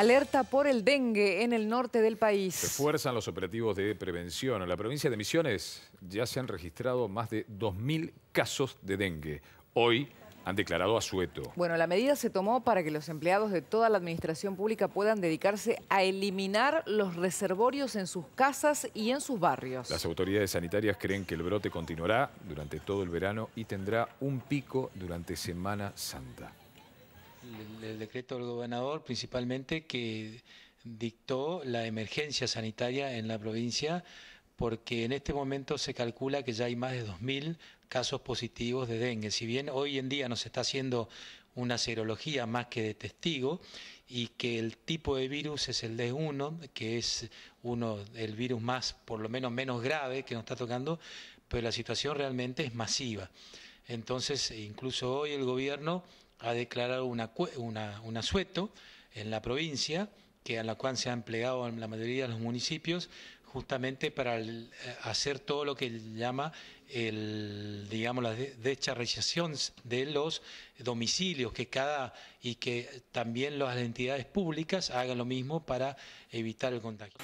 Alerta por el dengue en el norte del país. Se los operativos de prevención. En la provincia de Misiones ya se han registrado más de 2.000 casos de dengue. Hoy han declarado asueto. Bueno, la medida se tomó para que los empleados de toda la administración pública puedan dedicarse a eliminar los reservorios en sus casas y en sus barrios. Las autoridades sanitarias creen que el brote continuará durante todo el verano y tendrá un pico durante Semana Santa el, decreto del gobernador principalmente que dictó la emergencia sanitaria en la provincia porque en este momento se calcula que ya hay más de 2.000 casos positivos de dengue. Si bien hoy en día nos está haciendo una serología más que de testigo y que el tipo de virus es el D1, que es uno el virus más por lo menos menos grave que nos está tocando, pero la situación realmente es masiva. Entonces, incluso hoy el gobierno ha declarado una, un asueto en la provincia, que a la cual se ha empleado en la mayoría de los municipios, justamente para eh, hacer todo lo que llama el, digamos, la descharrización de los domicilios, que cada y que también las entidades públicas hagan lo mismo para evitar el contagio.